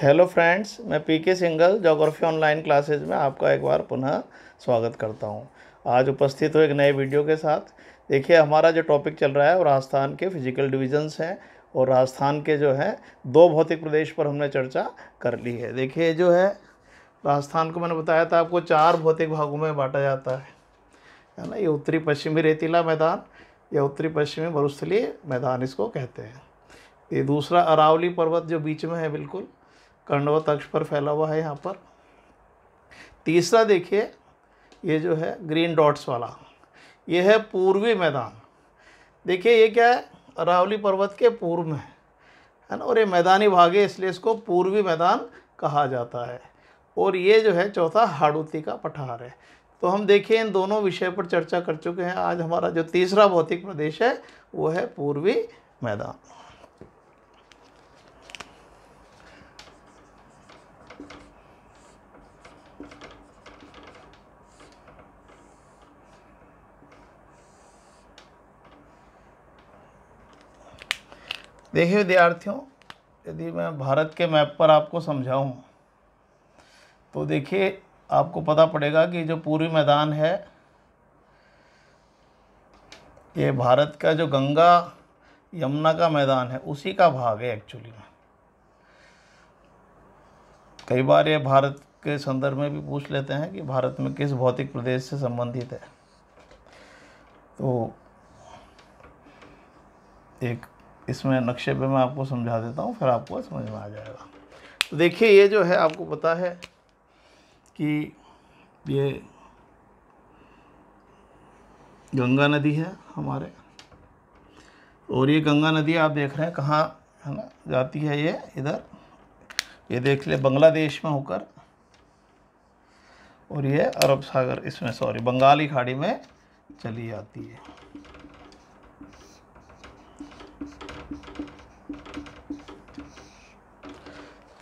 hello friends मैं P K Singal geography online classes में आपका एक बार पुनः स्वागत करता हूं आज उपस्थित हो एक नए वीडियो के साथ देखिए हमारा जो टॉपिक चल रहा है वो राजस्थान के फिजिकल डिविजन्स हैं और राजस्थान के जो है दो भौतिक प्रदेश पर हमने चर्चा कर ली है देखिए जो है राजस्थान को मैंने बताया था आपको चार भौतिक भागों में बांटा जाता है है ना ये उत्तरी पश्चिमी रेतीला मैदान या उत्तरी पश्चिमी मरुस्थली मैदान इसको कहते हैं ये दूसरा अरावली पर्वत जो बीच में है बिल्कुल कंडवत अक्ष पर फैला हुआ है यहाँ पर तीसरा देखिए ये जो है ग्रीन डॉट्स वाला ये है पूर्वी मैदान देखिए ये क्या है अरावली पर्वत के पूर्व में है ना और ये मैदानी भाग है इसलिए इसको पूर्वी मैदान कहा जाता है और ये जो है चौथा हाड़ूती का पठार है तो हम देखिए इन दोनों विषय पर चर्चा कर चुके हैं आज हमारा जो तीसरा भौतिक प्रदेश है वो है पूर्वी मैदान देखिए विद्यार्थियों यदि मैं भारत के मैप पर आपको समझाऊं तो देखिए आपको पता पड़ेगा कि जो पूर्वी मैदान है ये भारत का जो गंगा यमुना का मैदान है उसी का भाग है एक्चुअली में कई बार ये भारत के संदर्भ में भी पूछ लेते हैं कि भारत में किस भौतिक प्रदेश से संबंधित है तो एक इसमें नक्शे पे मैं आपको समझा देता हूँ फिर आपको समझ में आ जाएगा तो देखिए ये जो है आपको पता है कि ये गंगा नदी है हमारे और ये गंगा नदी आप देख रहे हैं कहाँ है ना जाती है ये इधर ये देख ले बांग्लादेश में होकर और ये अरब सागर इसमें सॉरी बंगाली खाड़ी में चली जाती है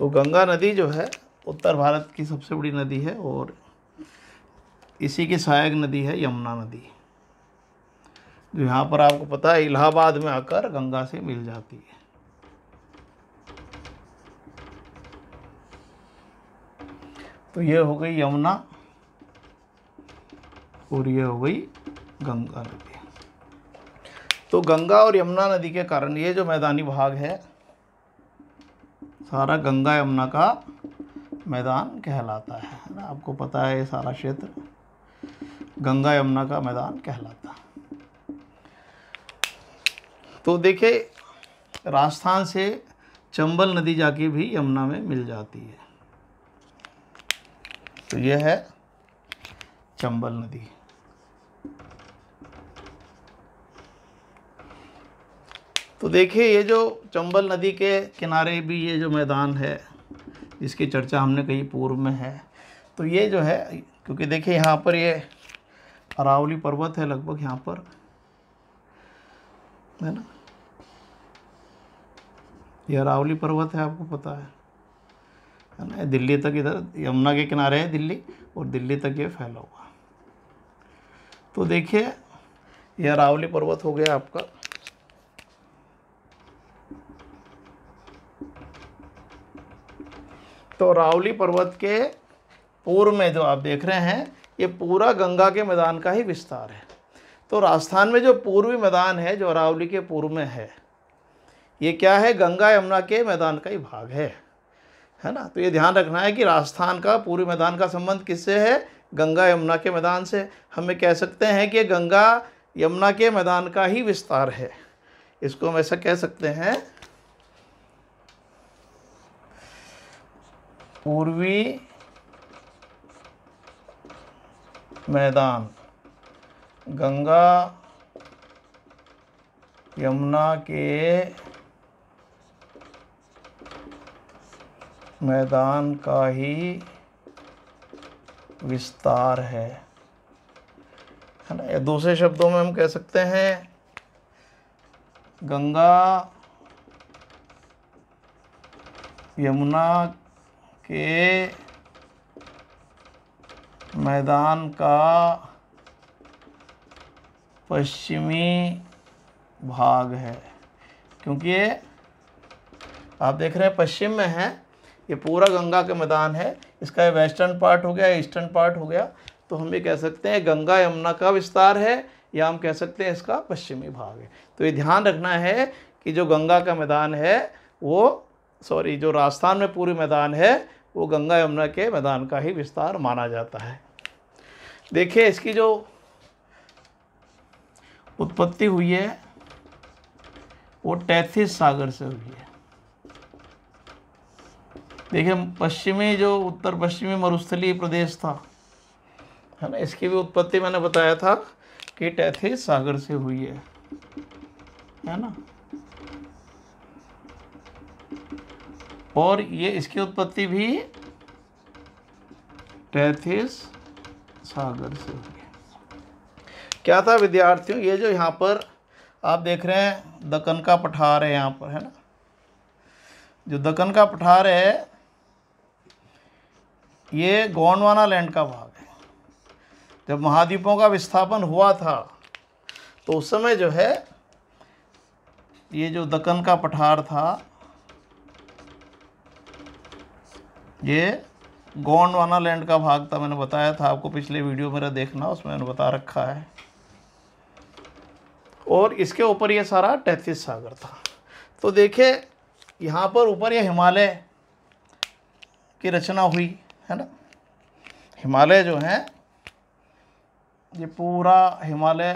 तो गंगा नदी जो है उत्तर भारत की सबसे बड़ी नदी है और इसी की सहायक नदी है यमुना नदी जो यहाँ पर आपको पता है इलाहाबाद में आकर गंगा से मिल जाती है तो ये हो गई यमुना और ये हो गई गंगा नदी तो गंगा और यमुना नदी के कारण ये जो मैदानी भाग है सारा गंगा यमुना का मैदान कहलाता है ना आपको पता है ये सारा क्षेत्र गंगा यमुना का मैदान कहलाता तो देखे राजस्थान से चंबल नदी जाके भी यमुना में मिल जाती है तो यह है चंबल नदी तो देखिए ये जो चंबल नदी के किनारे भी ये जो मैदान है इसकी चर्चा हमने कही पूर्व में है तो ये जो है क्योंकि देखिए यहाँ पर ये अरावली पर्वत है लगभग यहाँ पर है ना ये अरावली पर्वत है आपको पता है है ना दिल्ली तक इधर यमुना के किनारे है दिल्ली और दिल्ली तक ये फैला हुआ तो देखिए ये अरावली पर्वत हो गया आपका तो रावली पर्वत के पूर्व में जो आप देख रहे हैं ये पूरा गंगा के मैदान का ही विस्तार है तो राजस्थान में जो पूर्वी मैदान है जो अरावली के पूर्व में है ये क्या है गंगा यमुना के मैदान का ही भाग है है ना तो ये ध्यान रखना है कि राजस्थान का पूर्वी मैदान का संबंध किससे है गंगा यमुना के मैदान से हमें कह सकते हैं कि गंगा यमुना के मैदान का ही विस्तार है इसको हम ऐसा कह सकते हैं पूर्वी मैदान गंगा यमुना के मैदान का ही विस्तार है है ना दूसरे शब्दों में हम कह सकते हैं गंगा यमुना के मैदान का पश्चिमी भाग है क्योंकि ये आप देख रहे हैं पश्चिम में है ये पूरा गंगा का मैदान है इसका वेस्टर्न पार्ट हो गया ईस्टर्न पार्ट हो गया तो हम ये कह सकते हैं गंगा यमुना का विस्तार है या हम कह सकते हैं इसका पश्चिमी भाग है तो ये ध्यान रखना है कि जो गंगा का मैदान है वो सॉरी जो राजस्थान में पूरी मैदान है वो गंगा यमुना के मैदान का ही विस्तार माना जाता है देखिए इसकी जो उत्पत्ति हुई है वो टैथिस सागर से हुई है देखिए पश्चिमी जो उत्तर पश्चिमी मरुस्थली प्रदेश था है ना इसकी भी उत्पत्ति मैंने बताया था कि टैथिस सागर से हुई है है ना और ये इसकी उत्पत्ति भी टैथिस सागर से हुई क्या था विद्यार्थियों ये जो यहाँ पर आप देख रहे हैं दक्कन का पठार है यहाँ पर है ना जो दक्कन का पठार है ये गोंडवाना लैंड का भाग है जब महाद्वीपों का विस्थापन हुआ था तो उस समय जो है ये जो दक्कन का पठार था ये गोंडवाना लैंड का भाग था मैंने बताया था आपको पिछले वीडियो मेरा देखना उसमें मैंने बता रखा है और इसके ऊपर ये सारा टैतीस सागर था तो देखिए यहाँ पर ऊपर ये हिमालय की रचना हुई है ना हिमालय जो है ये पूरा हिमालय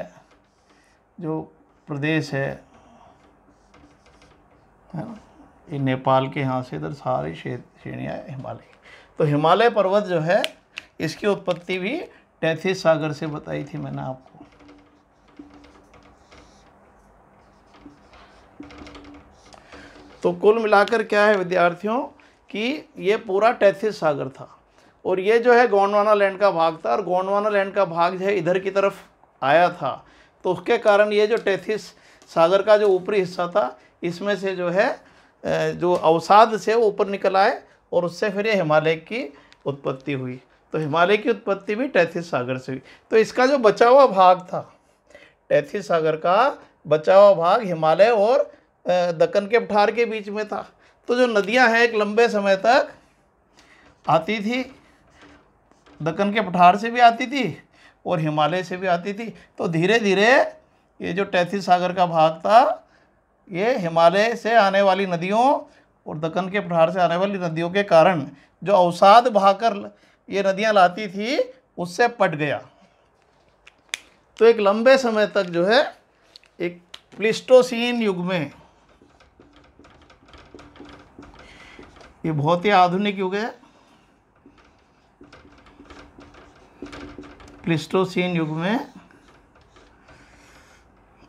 जो प्रदेश है है ना ये नेपाल के यहाँ से इधर सारी श्रेणियाँ हिमालय तो हिमालय पर्वत जो है इसकी उत्पत्ति भी टैथिस सागर से बताई थी मैंने आपको तो कुल मिलाकर क्या है विद्यार्थियों कि ये पूरा टैथिस सागर था और ये जो है गोंडवाना लैंड का भाग था और गोंडवाना लैंड का भाग जो है इधर की तरफ आया था तो उसके कारण ये जो टैथिस सागर का जो ऊपरी हिस्सा था इसमें से जो है जो अवसाद से वो ऊपर निकल आए और उससे फिर ये हिमालय की उत्पत्ति हुई तो हिमालय की उत्पत्ति भी टैथिस सागर से हुई तो इसका जो बचा हुआ भाग था टैथिस सागर का बचा हुआ भाग हिमालय और दक्कन के पठार के बीच में था तो जो नदियां हैं एक लंबे समय तक आती थी दक्कन के पठार से भी आती थी और हिमालय से भी आती थी तो धीरे धीरे ये जो टैथिस सागर का भाग था ये हिमालय से आने वाली नदियों और दक्कन के पठार से आने वाली नदियों के कारण जो अवसाद बहाकर ये नदियाँ लाती थी उससे पट गया तो एक लंबे समय तक जो है एक प्लिस्टोसीन युग में ये बहुत ही आधुनिक युग है प्लिस्टोसीन युग में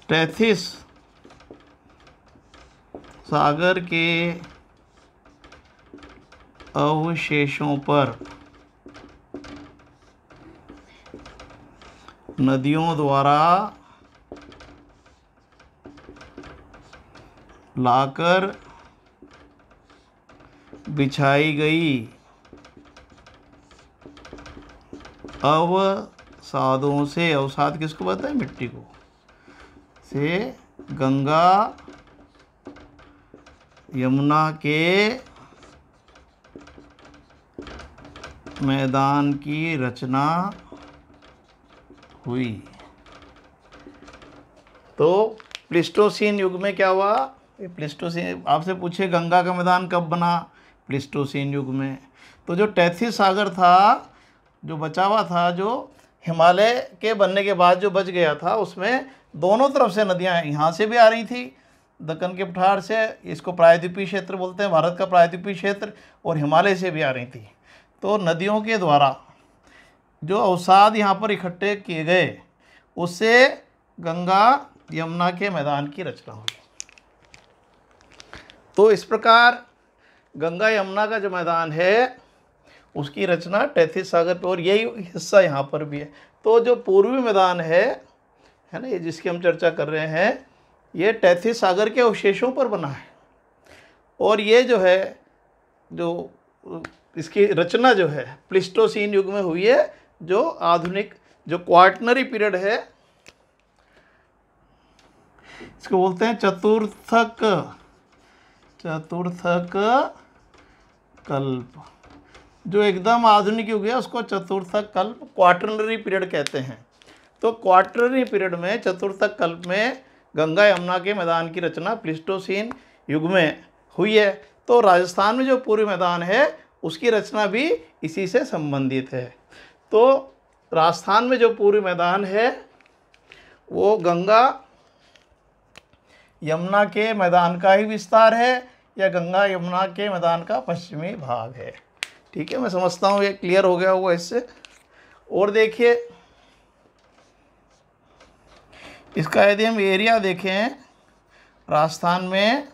तैतीस सागर के अवशेषों पर नदियों द्वारा लाकर बिछाई गई अवसादों से अवसाद किसको बताए मिट्टी को से गंगा यमुना के मैदान की रचना हुई तो प्लिस्टोसिन युग में क्या हुआ प्लिस्टोसिन आपसे पूछे गंगा का मैदान कब बना प्लिस्टोसिन युग में तो जो टैथी सागर था जो बचा हुआ था जो हिमालय के बनने के बाद जो बच गया था उसमें दोनों तरफ से नदियाँ यहाँ से भी आ रही थी दक्कन के पठार से इसको प्रायद्वीपीय क्षेत्र बोलते हैं भारत का प्रायद्वीपीय क्षेत्र और हिमालय से भी आ रही थी तो नदियों के द्वारा जो अवसाद यहाँ पर इकट्ठे किए गए उससे गंगा यमुना के मैदान की रचना हुई तो इस प्रकार गंगा यमुना का जो मैदान है उसकी रचना टैथिस सागर पर और यही हिस्सा यहाँ पर भी है तो जो पूर्वी मैदान है है ना ये जिसकी हम चर्चा कर रहे हैं ये टैथी सागर के अवशेषों पर बना है और ये जो है जो इसकी रचना जो है प्लिस्टोसीन युग में हुई है जो आधुनिक जो क्वार्टनरी पीरियड है इसको बोलते हैं चतुर्थक चतुर्थक कल्प जो एकदम आधुनिक युग है उसको चतुर्थक कल्प क्वार्टनरी पीरियड कहते हैं तो क्वार्टनरी पीरियड में चतुर्थक कल्प में गंगा यमुना के मैदान की रचना प्लिस्टोसिन युग में हुई है तो राजस्थान में जो पूर्वी मैदान है उसकी रचना भी इसी से संबंधित है तो राजस्थान में जो पूर्वी मैदान है वो गंगा यमुना के मैदान का ही विस्तार है या गंगा यमुना के मैदान का पश्चिमी भाग है ठीक है मैं समझता हूँ ये क्लियर हो गया होगा इससे और देखिए इसका यदि हम एरिया देखें राजस्थान में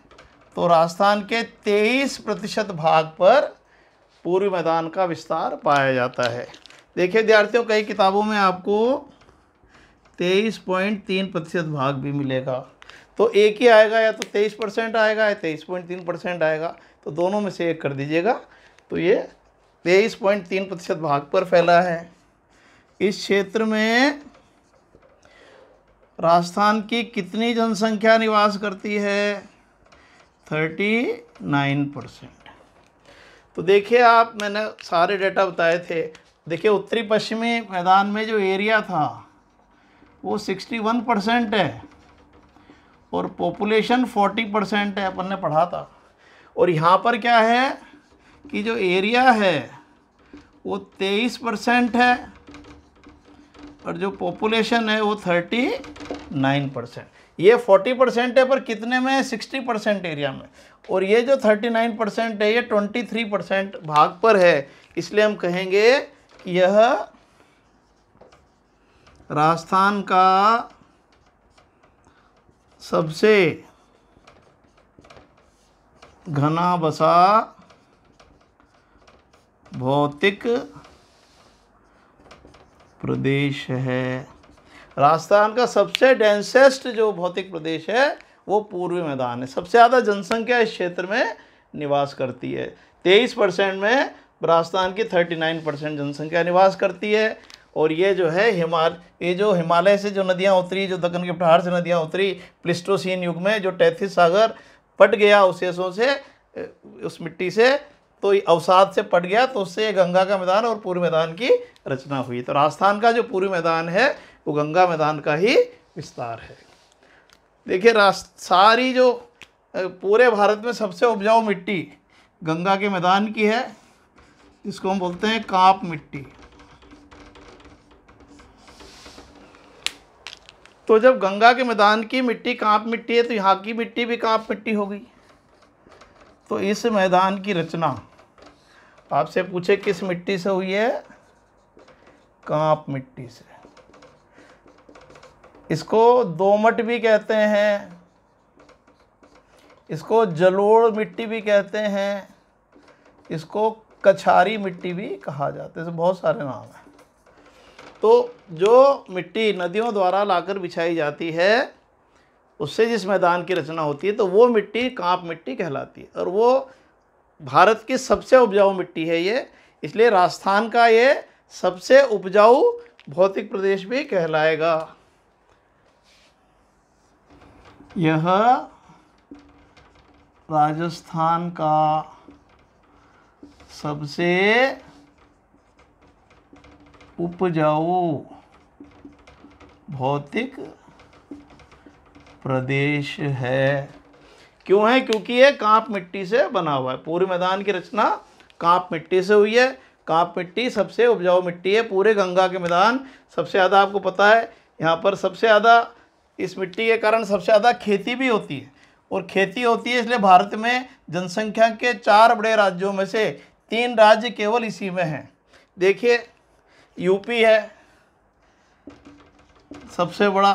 तो राजस्थान के 23 प्रतिशत भाग पर पूर्वी मैदान का विस्तार पाया जाता है देखिए विद्यार्थियों कई किताबों में आपको 23.3 प्रतिशत भाग भी मिलेगा तो एक ही आएगा या तो 23 परसेंट आएगा या 23.3 परसेंट आएगा तो दोनों में से एक कर दीजिएगा तो ये 23.3 प्रतिशत भाग पर फैला है इस क्षेत्र में राजस्थान की कितनी जनसंख्या निवास करती है थर्टी नाइन परसेंट तो देखिए आप मैंने सारे डेटा बताए थे देखिए उत्तरी पश्चिमी मैदान में जो एरिया था वो सिक्सटी वन परसेंट है और पॉपुलेशन फोर्टी परसेंट है अपन ने पढ़ा था और यहाँ पर क्या है कि जो एरिया है वो तेईस परसेंट है और जो पॉपुलेशन है वो थर्टी नाइन परसेंट ये फोर्टी परसेंट है पर कितने में सिक्सटी परसेंट एरिया में और ये जो थर्टी नाइन परसेंट है ये ट्वेंटी थ्री परसेंट भाग पर है इसलिए हम कहेंगे यह राजस्थान का सबसे घना बसा भौतिक प्रदेश है राजस्थान का सबसे डेंसेस्ट जो भौतिक प्रदेश है वो पूर्वी मैदान है सबसे ज़्यादा जनसंख्या इस क्षेत्र में निवास करती है तेईस परसेंट में राजस्थान की थर्टी नाइन परसेंट जनसंख्या निवास करती है और ये जो है हिमाल ये जो हिमालय से जो नदियाँ उतरी जो दक्कन के पठार से नदियाँ उतरी प्लिस्टोसिन युग में जो टैथिस सागर पट गया अवशेषों से उस मिट्टी से तो अवसाद से पट गया तो उससे गंगा का मैदान और पूर्व मैदान की रचना हुई तो राजस्थान का जो पूर्व मैदान है वो गंगा मैदान का ही विस्तार है देखिए सारी जो पूरे भारत में सबसे उपजाऊ मिट्टी गंगा के मैदान की है जिसको हम बोलते हैं कांप मिट्टी तो जब गंगा के मैदान की मिट्टी कांप मिट्टी है तो यहाँ की मिट्टी भी कांप मिट्टी होगी तो इस मैदान की रचना आपसे पूछे किस मिट्टी से हुई है कांप मिट्टी से इसको दोमट भी कहते हैं इसको जलोड़ मिट्टी भी कहते हैं इसको कछारी मिट्टी भी कहा जाता है बहुत सारे नाम हैं तो जो मिट्टी नदियों द्वारा लाकर बिछाई जाती है उससे जिस मैदान की रचना होती है तो वो मिट्टी कांप मिट्टी कहलाती है और वो भारत की सबसे उपजाऊ मिट्टी है ये इसलिए राजस्थान का ये सबसे उपजाऊ भौतिक प्रदेश भी कहलाएगा यह राजस्थान का सबसे उपजाऊ भौतिक प्रदेश है क्यों है क्योंकि ये कांप मिट्टी से बना हुआ है पूरे मैदान की रचना कांप मिट्टी से हुई है कांप मिट्टी सबसे उपजाऊ मिट्टी है पूरे गंगा के मैदान सबसे ज़्यादा आपको पता है यहाँ पर सबसे ज़्यादा इस मिट्टी के कारण सबसे ज़्यादा खेती भी होती है और खेती होती है इसलिए भारत में जनसंख्या के चार बड़े राज्यों में से तीन राज्य केवल इसी में हैं देखिए यूपी है सबसे बड़ा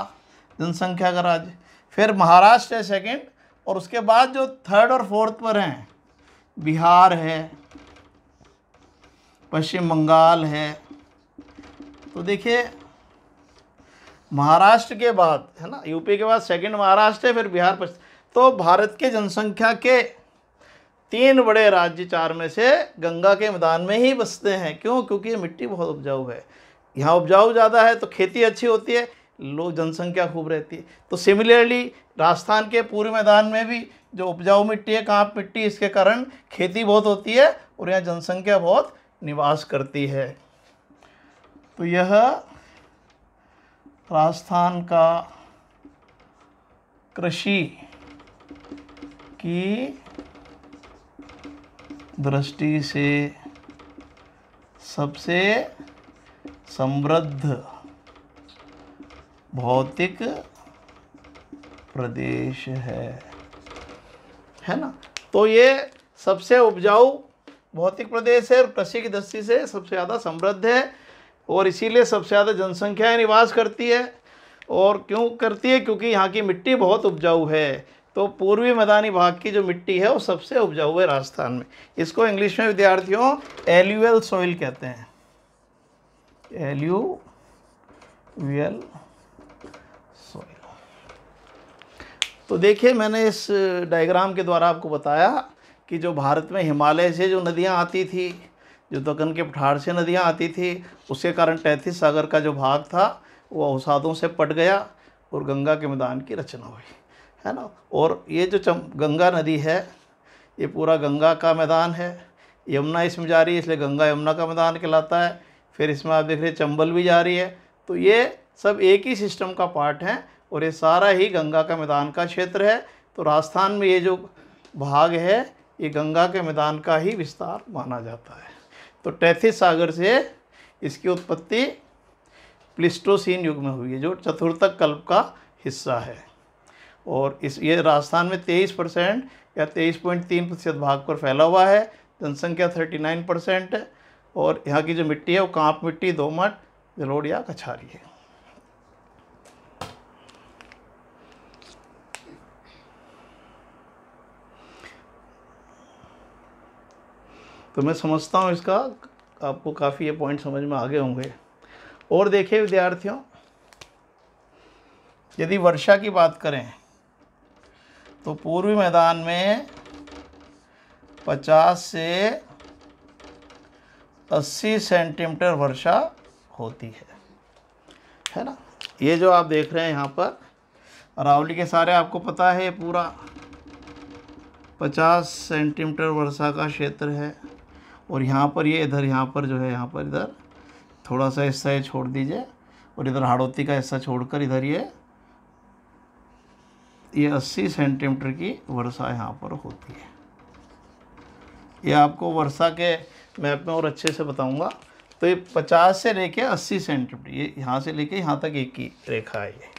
जनसंख्या का राज्य फिर महाराष्ट्र है सेकेंड और उसके बाद जो थर्ड और फोर्थ पर हैं बिहार है पश्चिम बंगाल है तो देखिए महाराष्ट्र के बाद है ना यूपी के बाद सेकंड महाराष्ट्र है फिर बिहार पश्चिम तो भारत के जनसंख्या के तीन बड़े राज्य चार में से गंगा के मैदान में ही बसते हैं क्यों क्योंकि मिट्टी बहुत उपजाऊ है यहाँ उपजाऊ ज़्यादा है तो खेती अच्छी होती है लो जनसंख्या खूब रहती है तो सिमिलरली राजस्थान के पूर्व मैदान में भी जो उपजाऊ मिट्टी है कांप मिट्टी इसके कारण खेती बहुत होती है और यहाँ जनसंख्या बहुत निवास करती है तो यह राजस्थान का कृषि की दृष्टि से सबसे समृद्ध भौतिक प्रदेश है है ना तो ये सबसे उपजाऊ भौतिक प्रदेश है और कृषि की दृष्टि से सबसे ज़्यादा समृद्ध है और इसीलिए सबसे ज़्यादा जनसंख्या निवास करती है और क्यों करती है क्योंकि यहाँ की मिट्टी बहुत उपजाऊ है तो पूर्वी मैदानी भाग की जो मिट्टी है वो सबसे उपजाऊ है राजस्थान में इसको इंग्लिश में विद्यार्थियों एल्यूएल सॉइल कहते हैं एल्यूएल तो देखिए मैंने इस डायग्राम के द्वारा आपको बताया कि जो भारत में हिमालय से जो नदियाँ आती थी जो दक्कन के पठार से नदियाँ आती थी उसके कारण टैथिस सागर का जो भाग था वो अवसादों से पट गया और गंगा के मैदान की रचना हुई है ना और ये जो चम गंगा नदी है ये पूरा गंगा का मैदान है यमुना इसमें जा रही है इसलिए गंगा यमुना का मैदान कहलाता है फिर इसमें आप देख रहे चंबल भी जा रही है तो ये सब एक ही सिस्टम का पार्ट हैं और ये सारा ही गंगा का मैदान का क्षेत्र है तो राजस्थान में ये जो भाग है ये गंगा के मैदान का ही विस्तार माना जाता है तो टैथिस सागर से इसकी उत्पत्ति प्लिस्टोसीन युग में हुई है जो चतुर्थक कल्प का हिस्सा है और इस ये राजस्थान में तेईस परसेंट या तेईस पॉइंट तीन प्रतिशत भाग पर फैला हुआ है जनसंख्या थर्टी नाइन परसेंट है और यहाँ की जो मिट्टी है वो कांप मिट्टी दोमट जलोड़ या कछारी है तो मैं समझता हूँ इसका आपको काफ़ी ये पॉइंट समझ में आगे होंगे और देखिए विद्यार्थियों यदि वर्षा की बात करें तो पूर्वी मैदान में 50 से 80 सेंटीमीटर वर्षा होती है है ना ये जो आप देख रहे हैं यहाँ पर अरावली के सारे आपको पता है पूरा 50 सेंटीमीटर वर्षा का क्षेत्र है और यहाँ पर ये इधर यहाँ पर जो है यहाँ पर इधर थोड़ा सा हिस्सा ये छोड़ दीजिए और इधर हाड़ोती का हिस्सा छोड़कर इधर ये ये 80 सेंटीमीटर की वर्षा यहाँ पर होती है ये आपको वर्षा के मैप में और अच्छे से बताऊँगा तो ये 50 से लेके 80 सेंटीमीटर ये यहाँ से लेके यहाँ तक एक ही रेखा है ये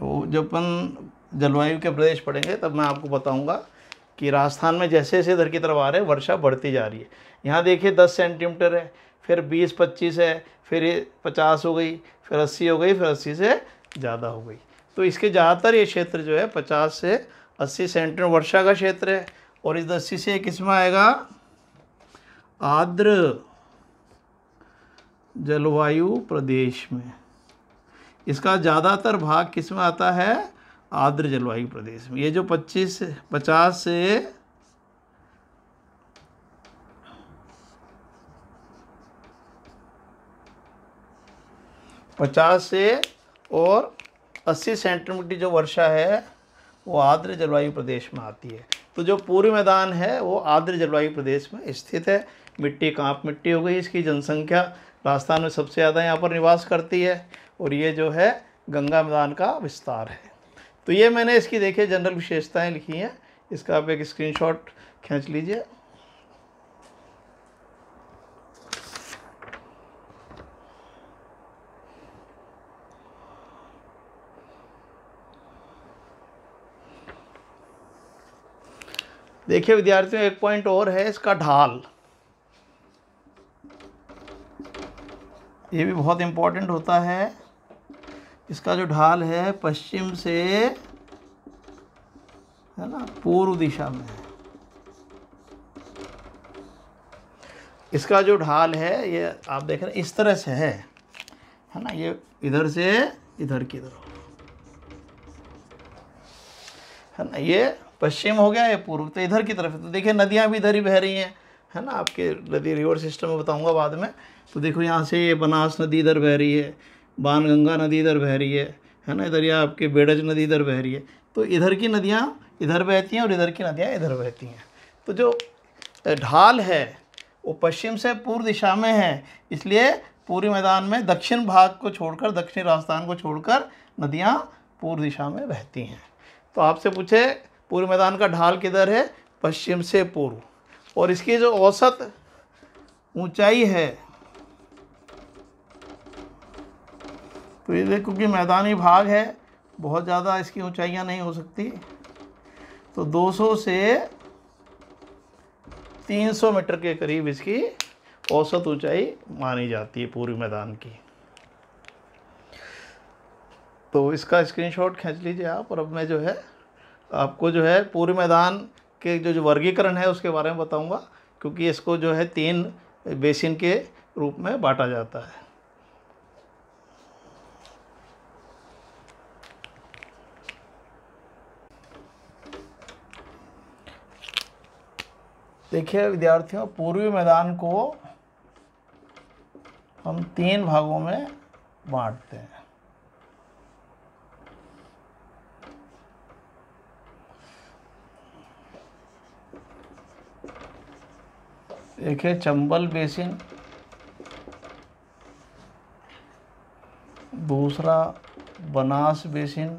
तो जब अपन जलवायु के प्रदेश पढ़ेंगे तब मैं आपको बताऊँगा कि राजस्थान में जैसे जैसे इधर की तरफ आ रहे वर्षा बढ़ती जा रही है यहाँ देखिए दस सेंटीमीटर है फिर बीस पच्चीस है फिर पचास हो गई फिर अस्सी हो गई फिर अस्सी से ज़्यादा हो गई तो इसके ज़्यादातर ये क्षेत्र जो है पचास से अस्सी सेंटीमीटर वर्षा का क्षेत्र है और इस अस्सी से एक इसमें आएगा आर्द्र जलवायु प्रदेश में इसका ज़्यादातर भाग किस में आता है आर्द्र जलवायु प्रदेश में ये जो 25 50 से पचास से और 80 सेंटीमीटर जो वर्षा है वो आर्द्र जलवायु प्रदेश में आती है तो जो पूर्व मैदान है वो आर्द्र जलवायु प्रदेश में स्थित है मिट्टी कांप मिट्टी हो गई इसकी जनसंख्या राजस्थान में सबसे ज़्यादा यहाँ पर निवास करती है और ये जो है गंगा मैदान का विस्तार है तो ये मैंने इसकी देखे जनरल विशेषताएं लिखी हैं इसका आप एक स्क्रीनशॉट खींच लीजिए देखिए विद्यार्थियों एक पॉइंट और है इसका ढाल ये भी बहुत इम्पोर्टेंट होता है इसका जो ढाल है पश्चिम से है ना पूर्व दिशा में है इसका जो ढाल है ये आप देख रहे हैं इस तरह से है है ना ये इधर से इधर की तरफ है ना ये पश्चिम हो गया है पूर्व तो इधर की तरफ तो देखिए नदियां भी इधर ही बह रही हैं है ना आपके नदी रिवर सिस्टम में बताऊंगा बाद में तो देखो यहाँ से ये बनास नदी इधर बह रही है बानगंगा नदी इधर बह रही है है ना इधर या आपके बेड़ज नदी इधर बह रही है तो इधर की नदियाँ इधर बहती हैं और इधर की नदियाँ इधर बहती हैं तो जो ढाल है वो पश्चिम से पूर्व दिशा में है इसलिए पूरे मैदान में दक्षिण भाग को छोड़कर दक्षिणी राजस्थान को छोड़कर नदियाँ पूर्व दिशा में बहती हैं तो आपसे पूछे पूरे मैदान का ढाल किधर है पश्चिम से पूर्व और इसकी जो औसत ऊंचाई है तो ये देखो क्योंकि मैदानी भाग है बहुत ज़्यादा इसकी ऊंचाइयां नहीं हो सकती तो 200 से 300 मीटर के करीब इसकी औसत ऊंचाई मानी जाती है पूरे मैदान की तो इसका स्क्रीनशॉट खींच लीजिए आप और अब मैं जो है आपको जो है पूरे मैदान के जो जो वर्गीकरण है उसके बारे में बताऊंगा क्योंकि इसको जो है तीन बेसिन के रूप में बांटा जाता है देखिए विद्यार्थियों पूर्वी मैदान को हम तीन भागों में बांटते हैं देखिए चंबल बेसिन दूसरा बनास बेसिन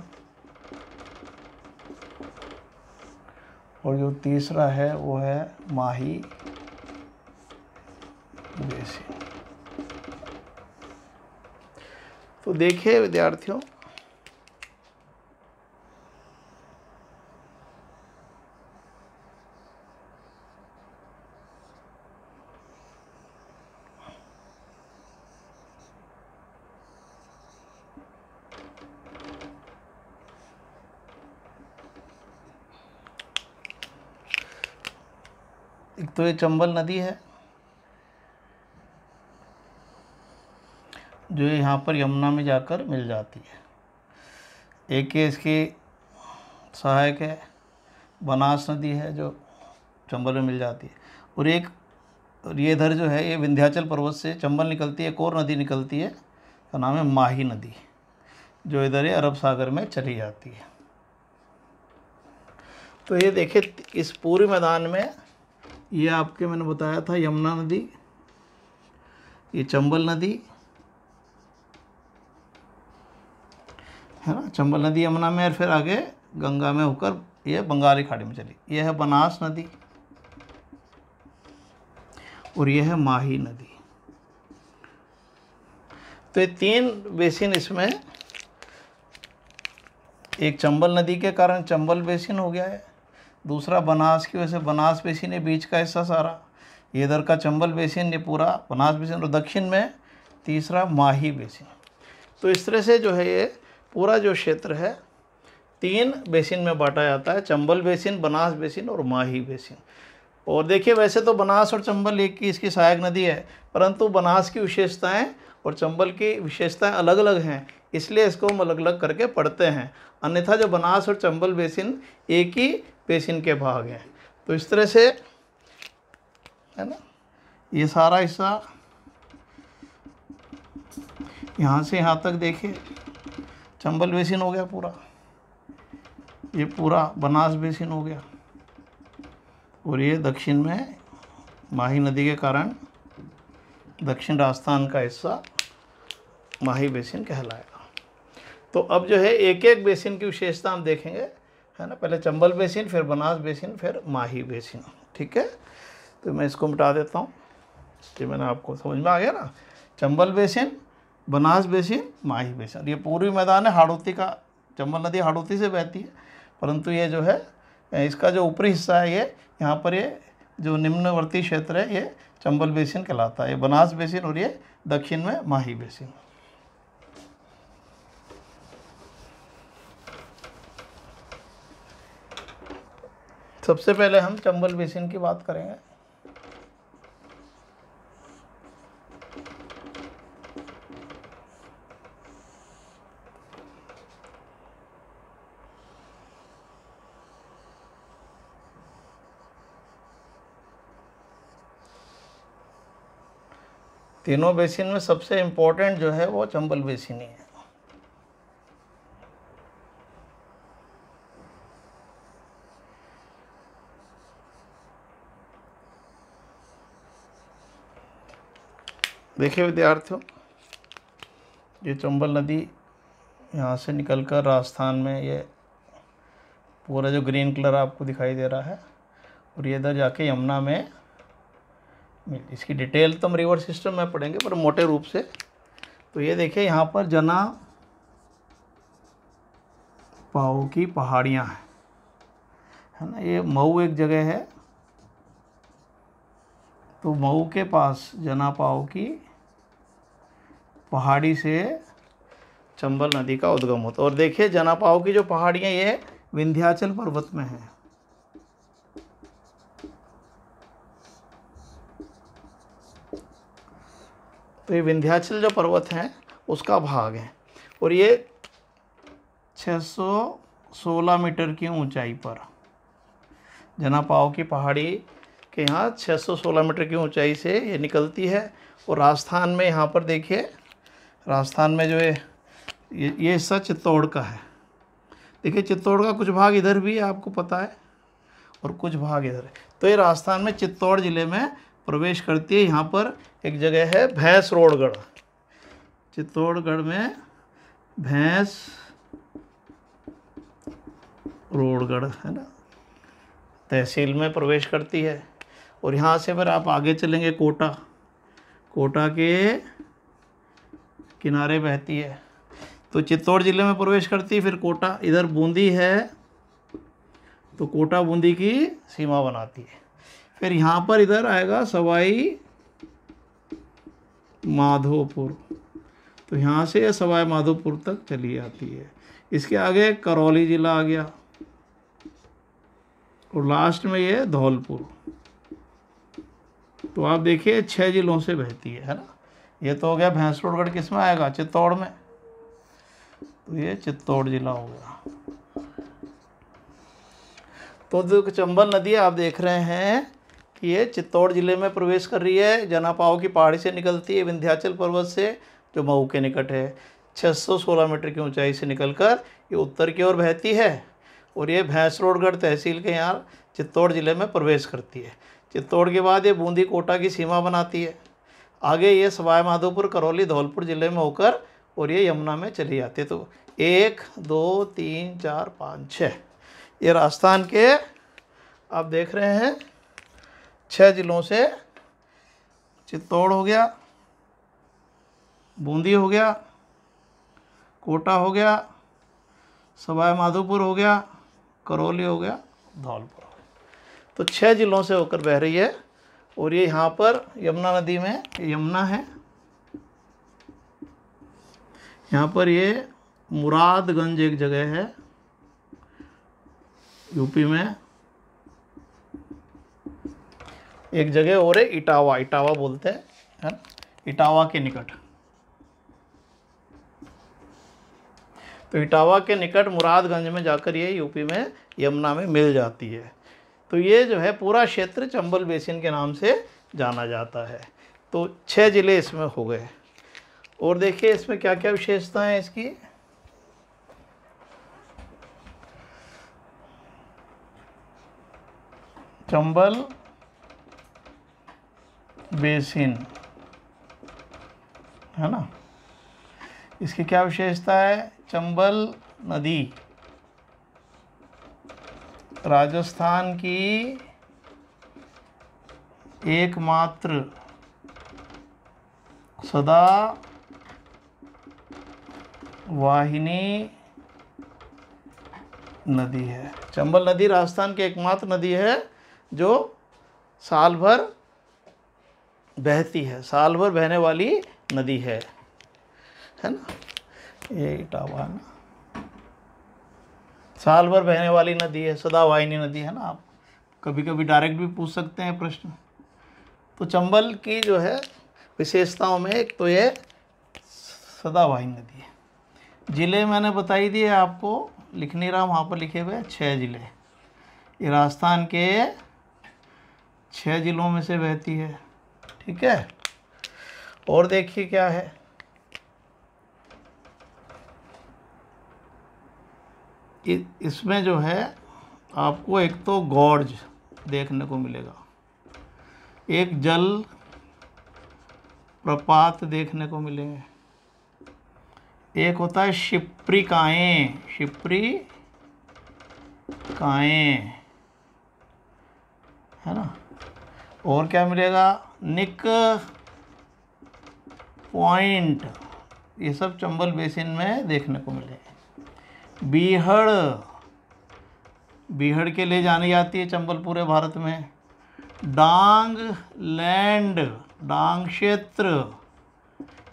और जो तीसरा है वो है माही बेसिन तो देखिए विद्यार्थियों तो ये चंबल नदी है जो यहाँ पर यमुना में जाकर मिल जाती है एक ये इसकी सहायक है बनास नदी है जो चंबल में मिल जाती है और एक और ये इधर जो है ये विंध्याचल पर्वत से चंबल निकलती है एक और नदी निकलती है का नाम है माही नदी जो इधर ये अरब सागर में चली जाती है तो ये देखिए इस पूरे मैदान में ये आपके मैंने बताया था यमुना नदी ये चंबल नदी है ना चंबल नदी यमुना में और फिर आगे गंगा में होकर ये बंगाली खाड़ी में चली यह है बनास नदी और यह है माही नदी तो ये तीन बेसिन इसमें एक चंबल नदी के कारण चंबल बेसिन हो गया है दूसरा बनास की वजह से बनास बेसिन है बीच का हिस्सा सारा इधर का चंबल बेसिन ये पूरा बनास बेसिन और दक्षिण में तीसरा माही बेसिन तो इस तरह से जो है ये पूरा जो क्षेत्र है तीन बेसिन में बांटा जाता है चंबल बेसिन बनास बेसिन और माही बेसिन और देखिए वैसे तो बनास और चंबल एक की इसकी सहायक नदी है परंतु बनास की विशेषताएं और चंबल की विशेषताएं अलग अलग हैं इसलिए इसको हम अलग अलग करके पढ़ते हैं अन्यथा जो बनास और चंबल बेसिन एक ही बेसिन के भाग हैं तो इस तरह से है ना ये सारा हिस्सा यहाँ से यहाँ तक देखिए चंबल बेसिन हो गया पूरा ये पूरा बनास बेसिन हो गया और ये दक्षिण में माही नदी के कारण दक्षिण राजस्थान का हिस्सा माही बेसिन कहलाएगा तो अब जो है एक एक बेसिन की विशेषता हम देखेंगे है ना पहले चंबल बेसिन फिर बनास बेसिन फिर माही बेसिन ठीक है तो मैं इसको मिटा देता हूँ इसलिए मैंने आपको समझ में आ गया ना Chambal basin Banas basin Mahi basin ये पूर्वी मैदान है हाड़ोती का चंबल नदी हाड़ोती से बहती है परंतु ये जो है इसका जो ऊपरी हिस्सा है ये यहाँ पर ये जो निम्नवर्ती क्षेत्र है ये चंबल बेसिन कहलाता है ये बनास बेसिन और ये दक्षिण में माही बेसिन सबसे पहले हम चंबल बेसिन की बात करेंगे तीनों बेसिन में सबसे इम्पोर्टेंट जो है वो चंबल बेसिन ही है देखिए विद्यार्थियों ये चंबल नदी यहाँ से निकल कर राजस्थान में ये पूरा जो ग्रीन कलर आपको दिखाई दे रहा है और ये इधर जाके यमुना में इसकी डिटेल तो हम रिवर सिस्टम में पढ़ेंगे पर मोटे रूप से तो ये देखिए यहाँ पर जना पाओ की पहाड़ियाँ हैं है ना ये मऊ एक जगह है तो मऊ के पास जना पाओ की पहाड़ी से चंबल नदी का उद्गम होता है और देखिए जनापाव की जो पहाड़ियाँ ये विंध्याचल पर्वत में है तो ये विंध्याचल जो पर्वत है उसका भाग है और ये 616 मीटर की ऊंचाई पर जनापाव की पहाड़ी के यहाँ 616 मीटर की ऊंचाई से ये निकलती है और राजस्थान में यहाँ पर देखिए राजस्थान में जो है ये ये हिस्सा चित्तौड़ का है देखिए चित्तौड़ का कुछ भाग इधर भी है आपको पता है और कुछ भाग इधर है तो ये राजस्थान में चित्तौड़ ज़िले में प्रवेश करती है यहाँ पर एक जगह है भैंस रोडगढ़ चित्तौड़गढ़ में भैंस रोडगढ़ है ना तहसील में प्रवेश करती है और यहाँ से फिर आप आगे चलेंगे कोटा कोटा के किनारे बहती है तो चित्तौड़ ज़िले में प्रवेश करती है फिर कोटा इधर बूंदी है तो कोटा बूंदी की सीमा बनाती है फिर यहाँ पर इधर आएगा सवाई माधोपुर तो यहाँ से सवाई माधोपुर तक चली जाती है इसके आगे करौली ज़िला आ गया और लास्ट में ये धौलपुर तो आप देखिए छह ज़िलों से बहती है है ना ये तो हो गया भैंसोड़गढ़ किस में आएगा चित्तौड़ में तो ये चित्तौड़ ज़िला हो गया तो चंबल नदी आप देख रहे हैं कि ये चित्तौड़ जिले में प्रवेश कर रही है जनापाव की पहाड़ी से निकलती है विंध्याचल पर्वत से जो मऊ के निकट है 616 मीटर की ऊंचाई से निकलकर ये उत्तर की ओर बहती है और ये भैंस रोडगढ़ तहसील के यहाँ चित्तौड़ जिले में प्रवेश करती है चित्तौड़ के बाद ये बूंदी कोटा की सीमा बनाती है आगे ये सवाई माधोपुर करौली धौलपुर जिले में होकर और ये यमुना में चली जाती है तो एक दो तीन चार पाँच छः ये राजस्थान के आप देख रहे हैं छः ज़िलों से चित्तौड़ हो गया बूंदी हो गया कोटा हो गया सवाई माधोपुर हो गया करौली हो गया धौलपुर हो गया तो छः ज़िलों से होकर बह रही है और ये यहाँ पर यमुना नदी में यमुना है यहाँ पर ये मुरादगंज एक जगह है यूपी में एक जगह और है इटावा इटावा बोलते हैं है इटावा के निकट तो इटावा के निकट मुरादगंज में जाकर ये यूपी में यमुना में मिल जाती है तो ये जो है पूरा क्षेत्र चंबल बेसिन के नाम से जाना जाता है तो छः ज़िले इसमें हो गए और देखिए इसमें क्या क्या विशेषताएं इसकी चंबल बेसिन है ना इसकी क्या विशेषता है चंबल नदी राजस्थान की एकमात्र सदा वाहिनी नदी है चंबल नदी राजस्थान की एकमात्र नदी है जो साल भर बहती है साल भर बहने वाली नदी है है ना ये इटावा ना साल भर बहने वाली नदी है सदा वाहिनी नदी है ना आप कभी कभी डायरेक्ट भी पूछ सकते हैं प्रश्न तो चंबल की जो है विशेषताओं में एक तो ये सदावाहिनी नदी है ज़िले मैंने बताई दिए आपको लिख नहीं रहा वहाँ पर लिखे हुए छः ज़िले ये राजस्थान के छः ज़िलों में से बहती है ठीक है और देखिए क्या है इसमें जो है आपको एक तो गॉर्ज देखने को मिलेगा एक जल प्रपात देखने को मिलेंगे एक होता है शिप्री शिप्रिकाएँ शिप्री काएँ है ना और क्या मिलेगा निक पॉइंट ये सब चंबल बेसिन में देखने को मिले बीहड़ बीहड़ के लिए जानी जाती है चंबल पूरे भारत में डांग लैंड डांग क्षेत्र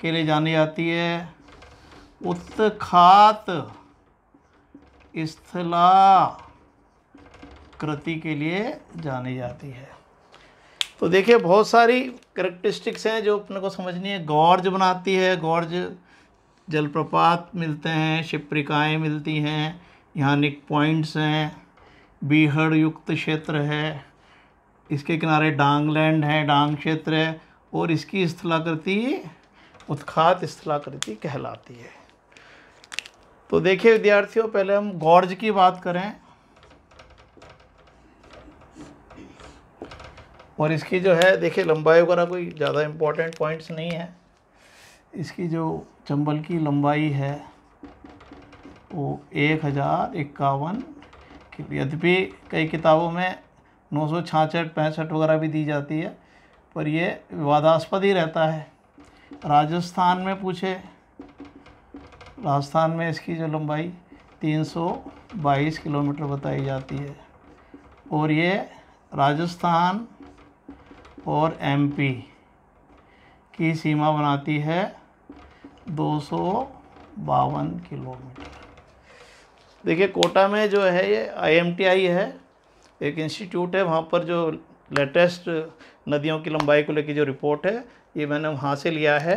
के लिए जानी जाती है उत्खात स्थला कृति के लिए जानी जाती है तो देखिए बहुत सारी करेक्टरिस्टिक्स हैं जो अपने को समझनी है गौरज बनाती है गौरज जलप्रपात मिलते हैं शिप्रिकाएँ मिलती हैं यहाँ निक पॉइंट्स हैं बीहड़ युक्त क्षेत्र है इसके किनारे डांगलैंड है डांग क्षेत्र है और इसकी स्थलाकृति उत्खात स्थलाकृति कहलाती है तो देखिए विद्यार्थियों पहले हम गौरज की बात करें और इसकी जो है देखिए लंबाई वगैरह कोई ज़्यादा इम्पोर्टेंट पॉइंट्स नहीं है इसकी जो चंबल की लंबाई है वो एक हज़ार इक्यावन यद्यपि कई किताबों में नौ सौ छाछठ पैंसठ वगैरह भी दी जाती है पर ये विवादास्पद ही रहता है राजस्थान में पूछे राजस्थान में इसकी जो लंबाई 322 किलोमीटर बताई जाती है और ये राजस्थान और एमपी की सीमा बनाती है दो सौ बावन किलोमीटर देखिए कोटा में जो है ये आईएमटीआई है एक इंस्टीट्यूट है वहाँ पर जो लेटेस्ट नदियों की लंबाई को लेकर जो रिपोर्ट है ये मैंने वहाँ से लिया है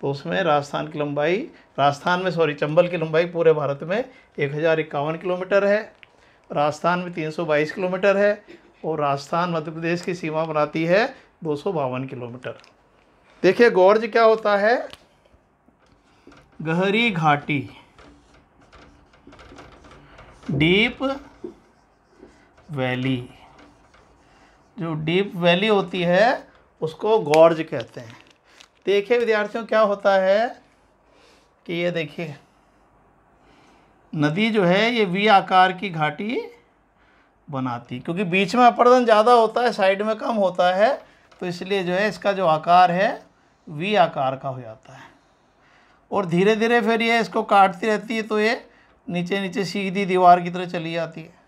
तो उसमें राजस्थान की लंबाई राजस्थान में सॉरी चंबल की लंबाई पूरे भारत में एक हज़ार इक्यावन किलोमीटर है राजस्थान में तीन सौ बाईस किलोमीटर है और राजस्थान मध्य प्रदेश की सीमा बनाती है दो किलोमीटर देखिए गौरज क्या होता है गहरी घाटी डीप वैली जो डीप वैली होती है उसको गौरज कहते हैं देखिए विद्यार्थियों क्या होता है कि ये देखिए नदी जो है ये वी आकार की घाटी बनाती क्योंकि बीच में अपरदन ज़्यादा होता है साइड में कम होता है तो इसलिए जो है इसका जो आकार है वी आकार का हो जाता है और धीरे धीरे फिर ये इसको काटती रहती है तो ये नीचे नीचे सीधी दीवार की तरह चली जाती है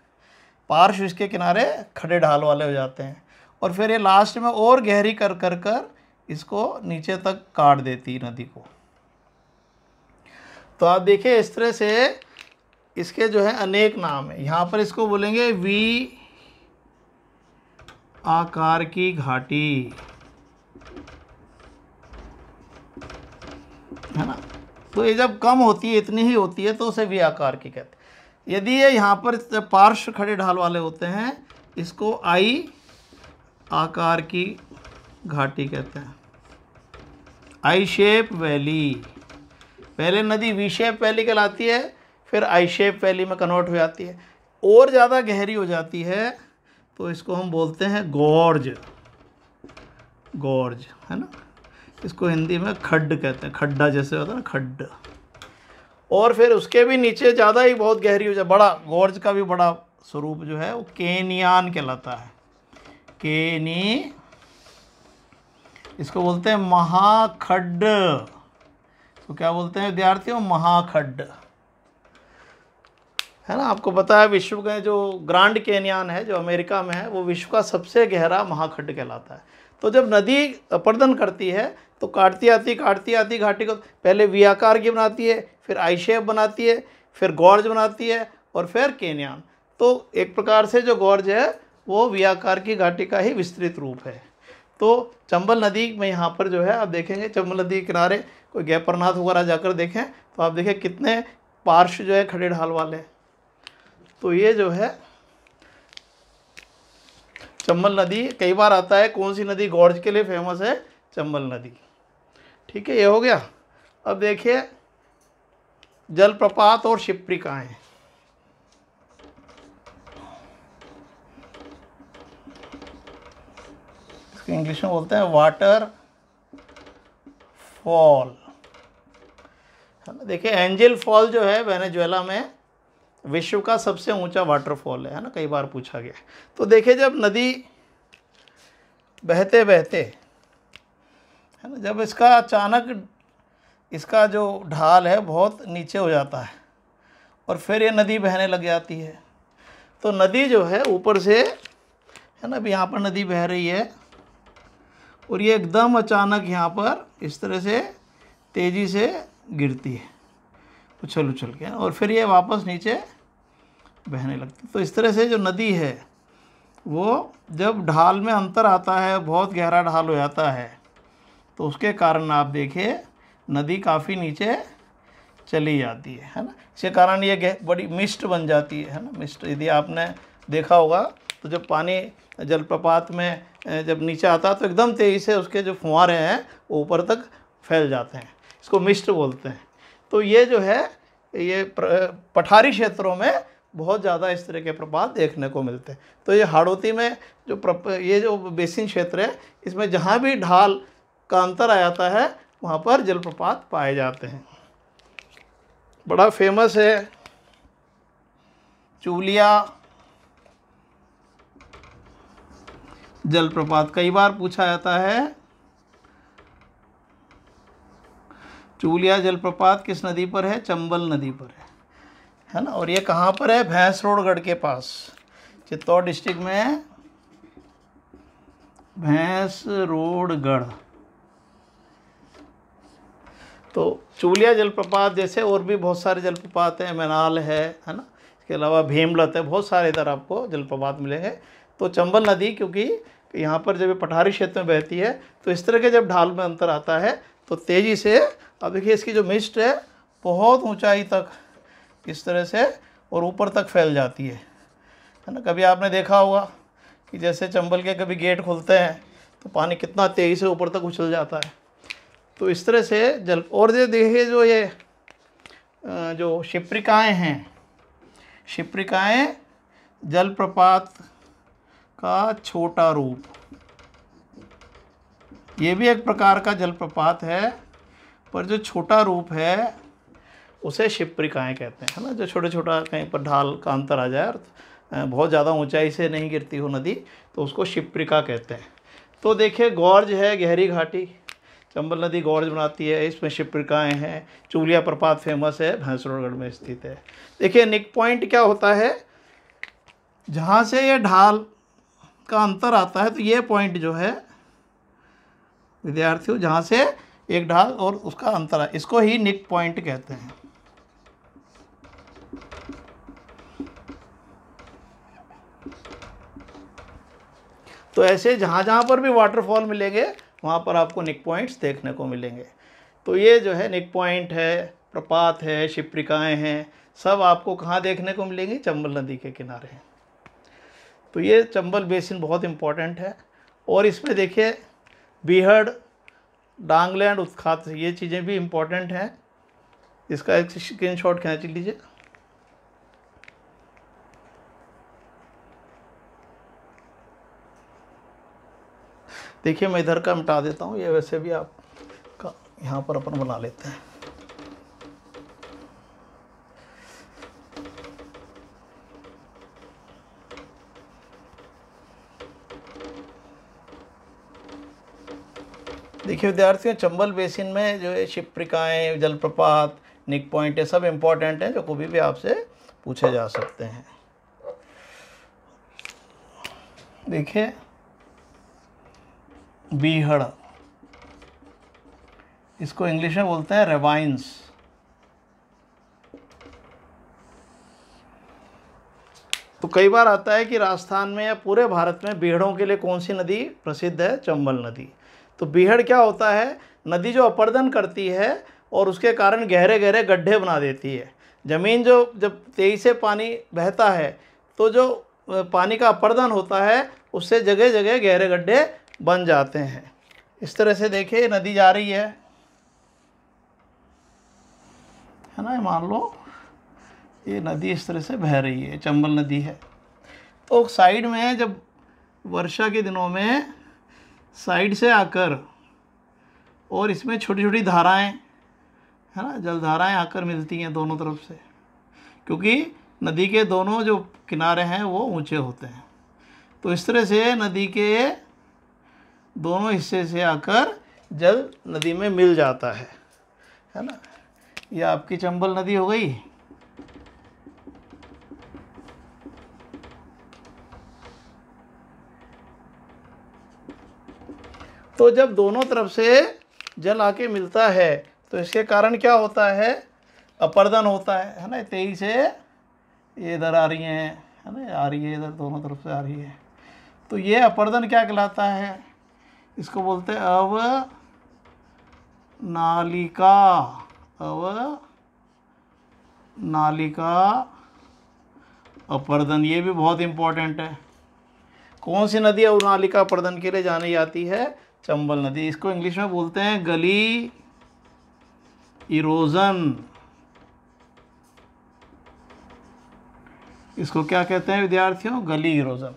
पार्श इसके किनारे खड़े ढाल वाले हो जाते हैं और फिर ये लास्ट में और गहरी कर कर कर इसको नीचे तक काट देती नदी को तो आप देखिए इस तरह से इसके जो है अनेक नाम है यहाँ पर इसको बोलेंगे वी आकार की घाटी है ना तो ये जब कम होती है इतनी ही होती है तो उसे वी आकार की कहते हैं यदि ये यहाँ पर पार्श्व खड़े ढाल वाले होते हैं इसको आई आकार की घाटी कहते हैं आई शेप वैली पहले नदी वी शेप वैली कहलाती है फिर आई शेप वैली में कन्वर्ट हो जाती है और ज़्यादा गहरी हो जाती है तो इसको हम बोलते हैं गौरज गौरज है ना इसको हिंदी में खड्ड कहते हैं खड्डा जैसे होता है ना खड्ड और फिर उसके भी नीचे ज़्यादा ही बहुत गहरी हो जाए बड़ा गौर्ज का भी बड़ा स्वरूप जो है वो केनियान कहलाता है केनी इसको बोलते हैं महाखड्ड तो क्या बोलते हैं विद्यार्थियों महाखड्ड है ना आपको पता है विश्व के जो ग्रांड कैनियन है जो अमेरिका में है वो विश्व का सबसे गहरा महाखंड कहलाता है तो जब नदी अपर्दन करती है तो काटती आती काटती आती घाटी को पहले वियाकार की बनाती है फिर आईशेप बनाती है फिर गौरज बनाती है और फिर केनियान तो एक प्रकार से जो गौरज है वो वियाकार की घाटी का ही विस्तृत रूप है तो चंबल नदी में यहाँ पर जो है आप देखेंगे चंबल नदी के किनारे कोई गैपरनाथ वगैरह जाकर देखें तो आप देखें कितने पार्श्व जो है खड़े ढाल वाले हैं तो ये जो है चंबल नदी कई बार आता है कौन सी नदी गौरज के लिए फेमस है चंबल नदी ठीक है ये हो गया अब देखिए जलप्रपात और शिप्रिकाएँ इसको इंग्लिश में बोलते हैं वाटर फॉल देखिए एंजल फॉल जो है वेनेजुएला में विश्व का सबसे ऊंचा वाटरफॉल है ना कई बार पूछा गया तो देखिए जब नदी बहते बहते है ना जब इसका अचानक इसका जो ढाल है बहुत नीचे हो जाता है और फिर ये नदी बहने लग जाती है तो नदी जो है ऊपर से है ना अब यहाँ पर नदी बह रही है और ये एकदम अचानक यहाँ पर इस तरह से तेज़ी से गिरती है उछल उछल के और फिर ये वापस नीचे बहने लगती तो इस तरह से जो नदी है वो जब ढाल में अंतर आता है बहुत गहरा ढाल हो जाता है तो उसके कारण आप देखिए नदी काफ़ी नीचे चली जाती है है ना इसके कारण ये बड़ी मिस्ट बन जाती है है ना मिस्ट यदि आपने देखा होगा तो जब पानी जलप्रपात में जब नीचे आता है तो एकदम तेज़ी से उसके जो फुहारे हैं वो ऊपर तक फैल जाते हैं इसको मिस्ट बोलते हैं तो ये जो है ये पठारी क्षेत्रों में बहुत ज़्यादा इस तरह के प्रपात देखने को मिलते हैं तो ये हाड़ोती में जो प्रप ये जो बेसिन क्षेत्र है इसमें जहाँ भी ढाल का अंतर आ जाता है वहाँ पर जलप्रपात पाए जाते हैं बड़ा फेमस है चूलिया जलप्रपात कई बार पूछा जाता है चूलिया जलप्रपात किस नदी पर है चंबल नदी पर है है ना और ये कहाँ पर है भैंस रोडगढ़ के पास चित्तौड़ डिस्ट्रिक्ट में भैंस रोडगढ़ तो चूलिया जलप्रपात जैसे और भी बहुत सारे जलप्रपात हैं मैनाल है है ना इसके अलावा भीमलत है बहुत सारे इधर आपको जलप्रपात मिलेंगे तो चंबल नदी क्योंकि यहाँ पर जब ये पठारी क्षेत्र में बहती है तो इस तरह के जब ढाल में अंतर आता है तो तेज़ी से अब देखिए इसकी जो मिस्ट है बहुत ऊंचाई तक इस तरह से और ऊपर तक फैल जाती है है ना कभी आपने देखा होगा कि जैसे चंबल के कभी गेट खुलते हैं तो पानी कितना तेज़ी से ऊपर तक उछल जाता है तो इस तरह से जल और ये देखिए जो ये जो शिप्रिकाएँ हैं शिप्रिकाएँ जलप्रपात का छोटा रूप ये भी एक प्रकार का जलप्रपात है पर जो छोटा रूप है उसे शिवपुरी कहते हैं है ना जो छोटा छोटा कहीं पर ढाल का अंतर आ जाए और बहुत ज़्यादा ऊंचाई से नहीं गिरती हो नदी तो उसको शिप्रिका कहते हैं तो देखिए गौरज है गहरी घाटी चंबल नदी गौरज बनाती है इसमें शिप्रिकाएँ हैं चूलिया प्रपात फेमस है भैंसरोगढ़ में स्थित है देखिए निक पॉइंट क्या होता है जहाँ से ये ढाल का अंतर आता है तो ये पॉइंट जो है विद्यार्थियों जहाँ से एक ढाल और उसका अंतर है इसको ही निक पॉइंट कहते हैं तो ऐसे जहाँ जहाँ पर भी वाटरफॉल मिलेंगे वहाँ पर आपको निक पॉइंट्स देखने को मिलेंगे तो ये जो है निक पॉइंट है प्रपात है शिप्रिकाएँ हैं सब आपको कहाँ देखने को मिलेंगी चंबल नदी के किनारे तो ये चंबल बेसिन बहुत इम्पॉर्टेंट है और इसमें देखिए बीहड़ डांगलैंड उत्खात ये चीज़ें भी इम्पॉर्टेंट हैं इसका एक स्क्रीन शॉट खींच लीजिए देखिए मैं इधर का मिटा देता हूँ ये वैसे भी आप का यहाँ पर अपन बना लेते हैं देखिए विद्यार्थियों चंबल बेसिन में जो है शिप्रिकाएँ जलप्रपात निक पॉइंट ये सब इम्पॉर्टेंट हैं जो कभी भी आपसे पूछे जा सकते हैं देखिए बीहड़ इसको इंग्लिश में बोलते हैं रेवाइंस तो कई बार आता है कि राजस्थान में या पूरे भारत में बीहड़ों के लिए कौन सी नदी प्रसिद्ध है चंबल नदी तो बीहड़ क्या होता है नदी जो अपर्दन करती है और उसके कारण गहरे गहरे गड्ढे बना देती है ज़मीन जो जब तेज़ी से पानी बहता है तो जो पानी का अपर्दन होता है उससे जगह जगह गहरे गड्ढे बन जाते हैं इस तरह से देखिए नदी जा रही है है ना मान लो ये नदी इस तरह से बह रही है चंबल नदी है तो साइड में जब वर्षा के दिनों में साइड से आकर और इसमें छोटी छोटी धाराएं है ना जलधाराएं आकर मिलती हैं दोनों तरफ से क्योंकि नदी के दोनों जो किनारे हैं वो ऊंचे होते हैं तो इस तरह से नदी के दोनों हिस्से से आकर जल नदी में मिल जाता है है ना ये आपकी चंबल नदी हो गई तो जब दोनों तरफ से जल आके मिलता है तो इसके कारण क्या होता है अपर्दन होता है है ना तेजी से ये इधर आ रही हैं है ना आ रही है इधर दोनों तरफ से आ रही है तो ये अपर्दन क्या कहलाता है इसको बोलते हैं अव नालिका अव नालिका अपर्दन ये भी बहुत इम्पोर्टेंट है कौन सी नदी अव नालिका अपर्दन के लिए जानी जाती है चंबल नदी इसको इंग्लिश में बोलते हैं गली इरोजन इसको क्या कहते हैं विद्यार्थियों गली इरोजन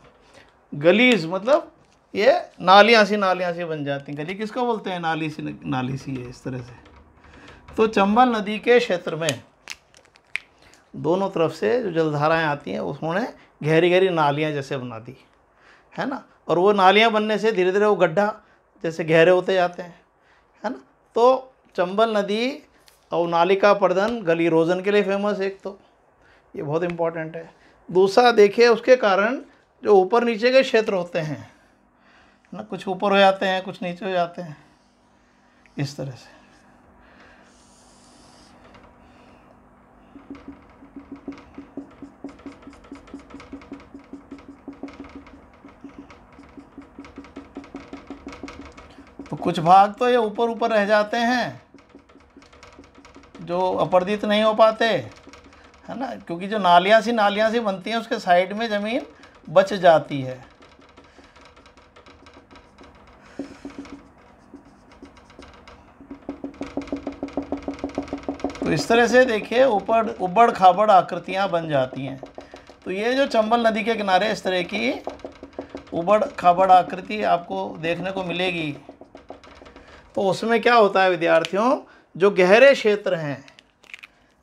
गलीज मतलब ये नालियाँ सी नालियाँ सी बन जाती हैं गली किसको बोलते हैं नाली सी नाली सी है इस तरह से तो चंबल नदी के क्षेत्र में दोनों तरफ से जो जलधाराएँ आती हैं उन्होंने गहरी गहरी नालियाँ जैसे बना दी है ना और वो नालियाँ बनने से धीरे धीरे वो गड्ढा जैसे गहरे होते जाते हैं है ना तो चंबल नदी और नालिका प्रदन गली रोजन के लिए फेमस एक तो ये बहुत इम्पॉर्टेंट है दूसरा देखिए उसके कारण जो ऊपर नीचे के क्षेत्र होते हैं ना कुछ ऊपर हो जाते हैं कुछ नीचे हो जाते हैं इस तरह से तो कुछ भाग तो ये ऊपर ऊपर रह जाते हैं जो अपरदित नहीं हो पाते है ना क्योंकि जो नालियाँ सी नालियाँ सी बनती हैं उसके साइड में ज़मीन बच जाती है तो इस तरह से देखिए ऊपर उबड़ खाबड़ आकृतियाँ बन जाती हैं तो ये जो चंबल नदी के किनारे इस तरह की उबड़ खाबड़ आकृति आपको देखने को मिलेगी तो उसमें क्या होता है विद्यार्थियों जो गहरे क्षेत्र हैं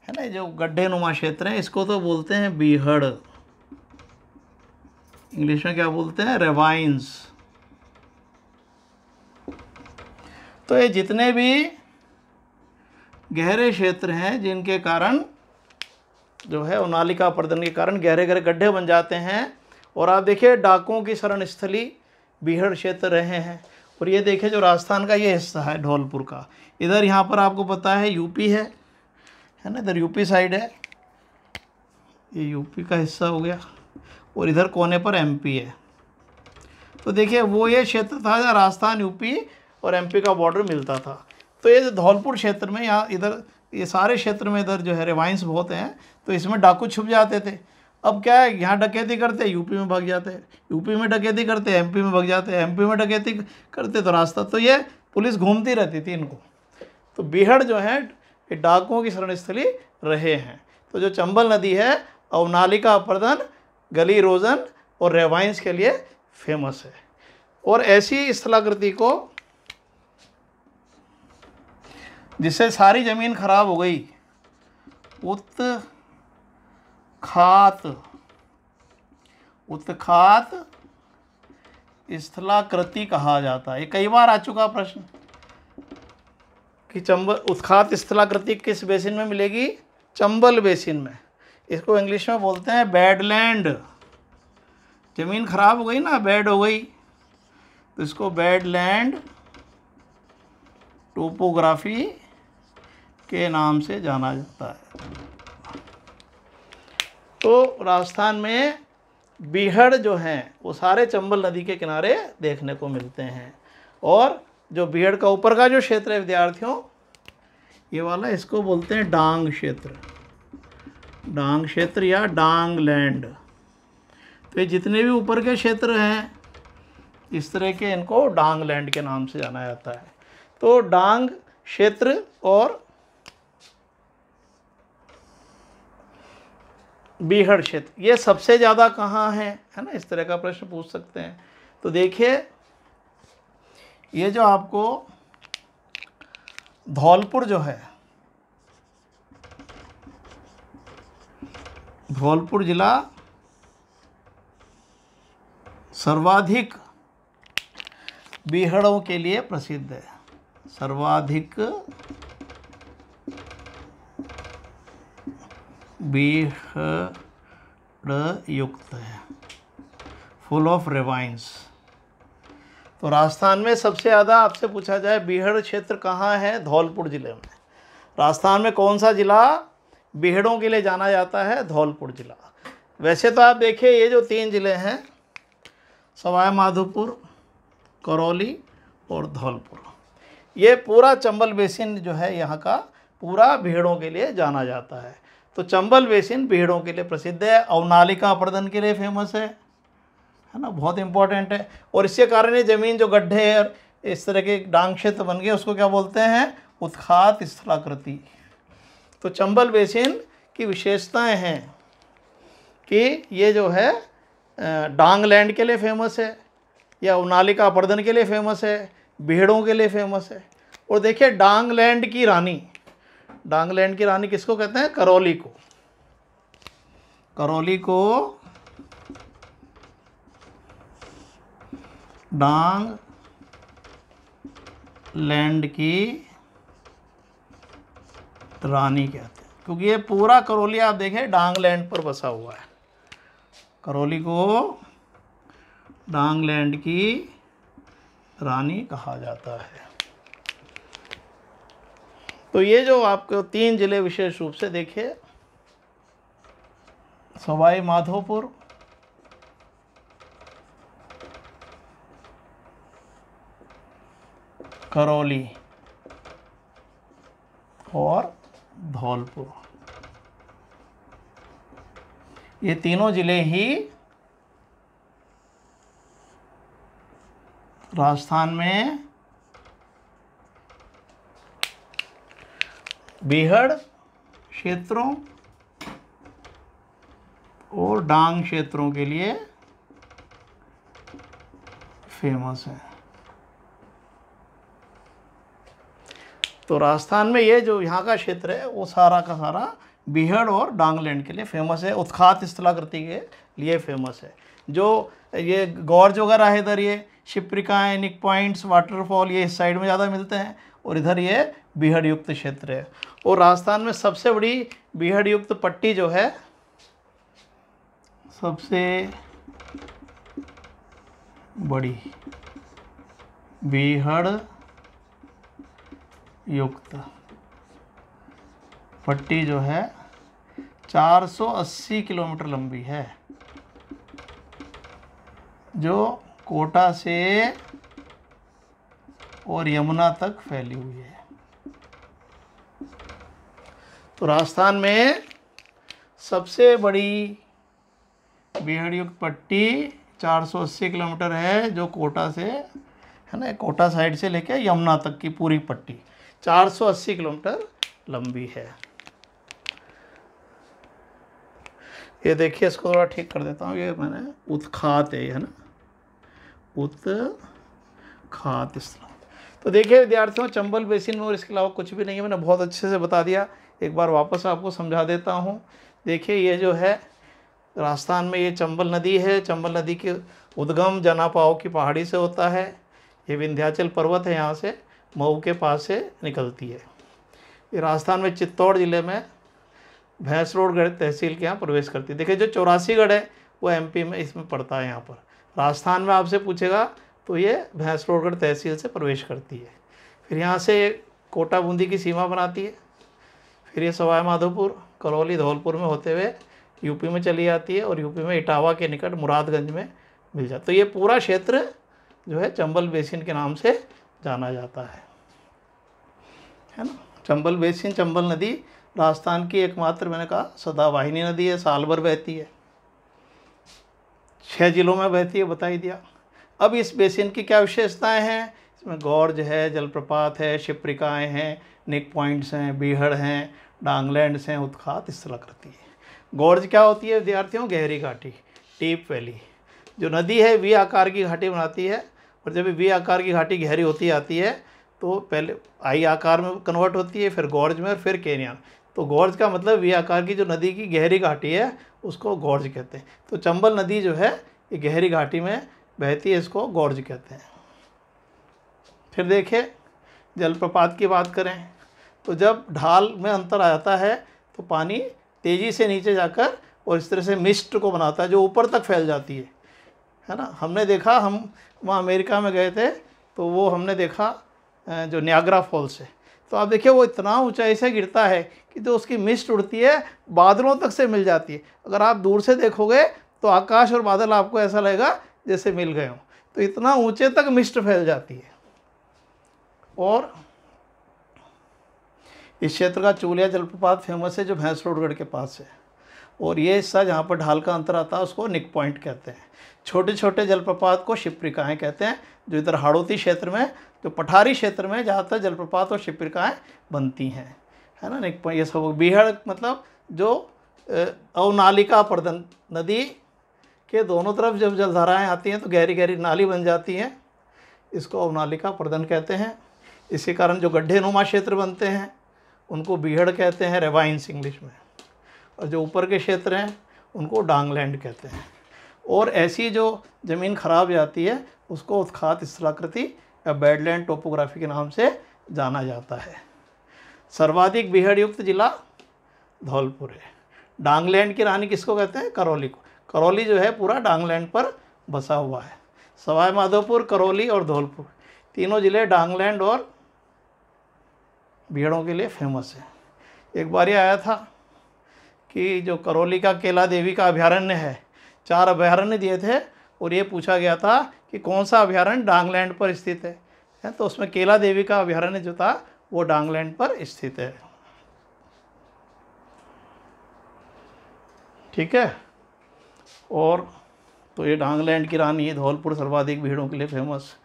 है ना जो गड्ढे नुमा क्षेत्र हैं इसको तो बोलते हैं बीहड़ इंग्लिश में क्या बोलते हैं रेवाइंस तो ये जितने भी गहरे क्षेत्र हैं जिनके कारण जो है उनालिका प्रदन के कारण गहरे गहरे गड्ढे बन जाते हैं और आप देखिए डाकों की शरण स्थली बिहड़ क्षेत्र रहे हैं और ये देखिए जो राजस्थान का ये हिस्सा है ढोलपुर का इधर यहाँ पर आपको पता है यूपी है है ना इधर यूपी साइड है ये यूपी का हिस्सा हो गया और इधर कोने पर एमपी है तो देखिए वो ये क्षेत्र था जहाँ राजस्थान यूपी और एमपी का बॉर्डर मिलता था तो ये धौलपुर क्षेत्र में यहाँ इधर ये सारे क्षेत्र में इधर जो है रिवाइंस बहुत हैं तो इसमें डाकू छुप जाते थे अब क्या है यहाँ डकैती करते यूपी में भाग जाते यूपी में डकैती करते एमपी में भाग जाते एमपी में डकैती करते तो रास्ता तो ये पुलिस घूमती रहती थी इनको तो बिहड़ जो है ये डाकुओं की शरणस्थली रहे हैं तो जो चंबल नदी है अवनालिका अपर्दन गली रोजन और रेवाइंस के लिए फेमस है और ऐसी स्थलाकृति को जिससे सारी ज़मीन खराब हो गई उत खात उत्खात स्थलाकृति कहा जाता है कई बार आ चुका प्रश्न कि चंबल उत्खात स्थलाकृति किस बेसिन में मिलेगी चंबल बेसिन में इसको इंग्लिश में बोलते हैं बेडलैंड ज़मीन खराब हो गई ना बेड हो गई तो इसको बेडलैंड टोपोग्राफी के नाम से जाना जाता है तो राजस्थान में बीहड़ जो हैं वो सारे चंबल नदी के किनारे देखने को मिलते हैं और जो बीहड़ का ऊपर का जो क्षेत्र है विद्यार्थियों ये वाला इसको बोलते हैं डांग क्षेत्र डांग क्षेत्र या डांग लैंड तो ये जितने भी ऊपर के क्षेत्र हैं इस तरह के इनको डांग लैंड के नाम से जाना जाता है तो डांग क्षेत्र और बीहड़ क्षेत्र ये सबसे ज़्यादा कहाँ है है ना इस तरह का प्रश्न पूछ सकते हैं तो देखिए ये जो आपको धौलपुर जो है धौलपुर जिला सर्वाधिक बीहड़ों के लिए प्रसिद्ध है सर्वाधिक बेहड़युक्त है फुल ऑफ रेवाइंस तो राजस्थान में सबसे ज़्यादा आपसे पूछा जाए बीहड़ क्षेत्र कहाँ है धौलपुर ज़िले में राजस्थान में कौन सा ज़िला बीहड़ों के लिए जाना जाता है धौलपुर ज़िला वैसे तो आप देखिए ये जो तीन ज़िले हैं सवाई माधोपुर करौली और धौलपुर ये पूरा चंबल बेसिन जो है यहाँ का पूरा भीड़ों के लिए जाना जाता है तो चंबल बेसिन भेड़ों के लिए प्रसिद्ध है अवनालिका अपर्दन के लिए फेमस है है ना बहुत इंपॉर्टेंट है और इसके कारण ये ज़मीन जो गड्ढे और इस तरह के डांग क्षेत्र बन गए उसको क्या बोलते हैं उत्खात स्थलाकृति तो चंबल बेसिन की विशेषताएं हैं कि ये जो है डांग लैंड के लिए फेमस है या उनालिका अपर्दन के लिए फेमस है भेड़ों के लिए फेमस है और देखिए डांग लैंड की रानी डांगलैंड की रानी किसको कहते हैं करौली को करौली को डांग लैंड की रानी कहते हैं क्योंकि ये पूरा करौली आप देखें डांग लैंड पर बसा हुआ है करौली को डांग लैंड की रानी कहा जाता है तो ये जो आपको तीन ज़िले विशेष रूप से देखे सवाई माधोपुर करौली और धौलपुर ये तीनों ज़िले ही राजस्थान में बीहड़ क्षेत्रों और डांग क्षेत्रों के लिए फेमस है तो राजस्थान में ये जो यहाँ का क्षेत्र है वो सारा का सारा बीहड़ और डांगलैंड के लिए फेमस है उत्खात स्थलाकृति के लिए फेमस है जो ये गौरज वगैरह है इधर ये शिप्रिकाएँ निक पॉइंट्स वाटरफॉल ये इस साइड में ज़्यादा मिलते हैं और इधर ये बीहड़ युक्त क्षेत्र है और राजस्थान में सबसे बड़ी बीहड़ युक्त पट्टी जो है सबसे बड़ी बीहड़ युक्त पट्टी जो है 480 किलोमीटर लंबी है जो कोटा से और यमुना तक फैली हुई है तो राजस्थान में सबसे बड़ी बीहड़ युक्त पट्टी चार सौ अस्सी किलोमीटर है जो कोटा से है ना कोटा साइड से लेके यमुना तक की पूरी पट्टी चार सौ अस्सी किलोमीटर लंबी है ये देखिए इसको थोड़ा ठीक कर देता हूँ ये मैंने उत्खात है है ना उत्खात इस तरह तो देखिए विद्यार्थियों चंबल बेसिन में और इसके अलावा कुछ भी नहीं है मैंने बहुत अच्छे से बता दिया एक बार वापस आपको समझा देता हूँ देखिए ये जो है राजस्थान में ये चंबल नदी है चंबल नदी के उद्गम जनापाओ की पहाड़ी से होता है ये विंध्याचल पर्वत है यहाँ से मऊ के पास से निकलती है ये राजस्थान में चित्तौड़ ज़िले में भैंस तहसील के यहाँ प्रवेश करती है देखिए जो चौरासीगढ़ है वो एमपी में इसमें पड़ता है यहाँ पर राजस्थान में आपसे पूछेगा तो ये रोडगढ़ तहसील से प्रवेश करती है फिर यहाँ से कोटा बूंदी की सीमा बनाती है फिर ये सवाई माधोपुर करौली धौलपुर में होते हुए यूपी में चली जाती है और यूपी में इटावा के निकट मुरादगंज में मिल जाता तो ये पूरा क्षेत्र जो है चंबल बेसिन के नाम से जाना जाता है है ना चंबल बेसिन चंबल नदी राजस्थान की एकमात्र मैंने कहा सदावाहिनी नदी है साल भर बहती है छः जिलों में बहती है बता ही दिया अब इस बेसिन की क्या विशेषताएं हैं इसमें गौरज है जलप्रपात है शिप्रिकाएँ हैं निक पॉइंट्स हैं बीहड़ हैं डांगलैंड्स हैं उत्खात इस तरह करती है गौरज क्या होती है विद्यार्थियों गहरी घाटी टीप वैली जो नदी है वी आकार की घाटी बनाती है और जब वी आकार की घाटी गहरी होती आती है तो पहले आई आकार में कन्वर्ट होती है फिर गौरज में और फिर केनियन तो गौरज का मतलब वी आकार की जो नदी की गहरी घाटी है उसको गौरज कहते हैं तो चंबल नदी जो है ये गहरी घाटी में बहती है इसको गौरज कहते हैं फिर देखें जलप्रपात की बात करें तो जब ढाल में अंतर आ जाता है तो पानी तेज़ी से नीचे जाकर और इस तरह से मिस्ट को बनाता है जो ऊपर तक फैल जाती है है ना हमने देखा हम वहाँ अमेरिका में गए थे तो वो हमने देखा जो न्यागरा फॉल्स है तो आप देखिए वो इतना ऊंचाई से गिरता है कि जो उसकी मिस्ट उड़ती है बादलों तक से मिल जाती है अगर आप दूर से देखोगे तो आकाश और बादल आपको ऐसा लगेगा जैसे मिल गए हों तो इतना ऊंचे तक मिस्ट फैल जाती है और इस क्षेत्र का चूलिया जलप्रपात फेमस है जो भैंस रोडगढ़ के पास है और ये हिस्सा जहाँ पर ढाल का अंतर आता है उसको निक पॉइंट कहते हैं छोटे छोटे जलप्रपात को शिप्रिकाएँ कहते हैं जो इधर हाड़ोती क्षेत्र में जो पठारी क्षेत्र में जहाँ तक जलप्रपात और शिप्रिकाएँ बनती हैं है ना निक पॉइंट ये सब बिहड़ मतलब जो अवनालिका प्रदन नदी के दोनों तरफ जब जलधाराएँ आती हैं तो गहरी गहरी नाली बन जाती हैं इसको अवनालिका प्रदन कहते हैं इसी कारण जो गड्ढे नुमा क्षेत्र बनते हैं उनको बीहड़ कहते हैं रेवाइंस इंग्लिश में और जो ऊपर के क्षेत्र हैं उनको डांगलैंड कहते हैं और ऐसी जो ज़मीन खराब जाती है उसको उत्खात स्थलाकृति या बेडलैंड टोपोग्राफी के नाम से जाना जाता है सर्वाधिक बीहड़ युक्त जिला धौलपुर है डांगलैंड की रानी किसको कहते हैं करौली को करौली जो है पूरा डांगलैंड पर बसा हुआ है सवाई माधोपुर करौली और धौलपुर तीनों ज़िले डांगलैंड और भीड़ों के लिए फेमस है एक बार ये आया था कि जो करौली का केला देवी का अभ्यारण्य है चार अभ्यारण्य दिए थे और ये पूछा गया था कि कौन सा अभ्यारण्य डांगलैंड पर स्थित है, है तो उसमें केला देवी का अभ्यारण्य जो था वो डांगलैंड पर स्थित है ठीक है और तो ये डांगलैंड की रानी है धौलपुर सर्वाधिक भीड़ों के लिए फेमस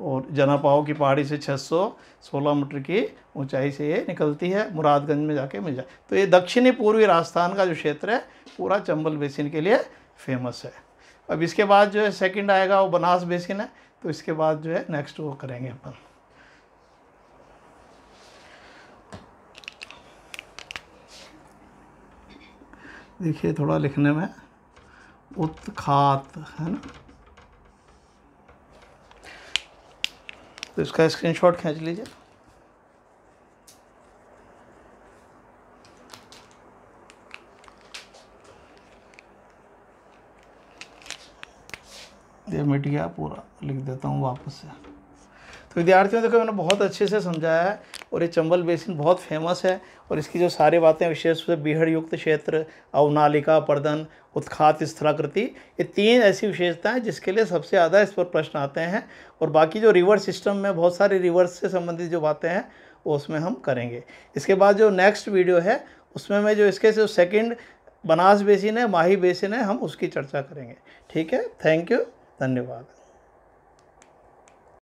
और जनापाव की पहाड़ी से 616 मीटर की ऊंचाई से ये निकलती है मुरादगंज में जाके मिल जाए तो ये दक्षिणी पूर्वी राजस्थान का जो क्षेत्र है पूरा चंबल बेसिन के लिए फेमस है अब इसके बाद जो है सेकंड आएगा वो बनास बेसिन है तो इसके बाद जो है नेक्स्ट वो करेंगे अपन देखिए थोड़ा लिखने में उत्खात है ना तो इसका स्क्रीनशॉट खींच लीजिए ये मिट गया पूरा लिख देता हूँ वापस से तो विद्यार्थियों देखो मैंने बहुत अच्छे से समझाया है और ये चंबल बेसिन बहुत फेमस है और इसकी जो सारी बातें विशेष रूप से बीहड़ युक्त क्षेत्र अवनालिका पर्दन उत्खात स्थलाकृति ये तीन ऐसी विशेषताएं जिसके लिए सबसे ज़्यादा इस पर प्रश्न आते हैं और बाकी जो रिवर्स सिस्टम में बहुत सारी रिवर्स से संबंधित जो बातें हैं वो उसमें हम करेंगे इसके बाद जो नेक्स्ट वीडियो है उसमें मैं जो इसके जो सेकेंड बनास बेसिन है माही बेसिन है हम उसकी चर्चा करेंगे ठीक है थैंक यू धन्यवाद